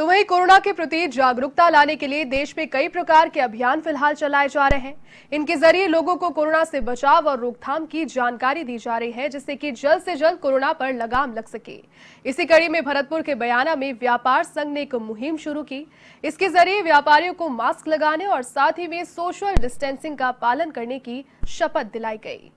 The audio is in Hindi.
तो वहीं कोरोना के प्रति जागरूकता लाने के लिए देश में कई प्रकार के अभियान फिलहाल चलाए जा रहे हैं इनके जरिए लोगों को कोरोना से बचाव और रोकथाम की जानकारी दी जा रही है जिससे कि जल्द से जल्द कोरोना पर लगाम लग सके इसी कड़ी में भरतपुर के बयाना में व्यापार संघ ने एक मुहिम शुरू की इसके जरिए व्यापारियों को मास्क लगाने और साथ ही में सोशल डिस्टेंसिंग का पालन करने की शपथ दिलाई गई